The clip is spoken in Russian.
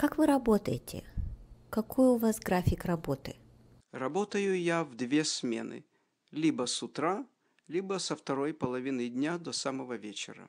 Как вы работаете? Какой у вас график работы? Работаю я в две смены. Либо с утра, либо со второй половины дня до самого вечера.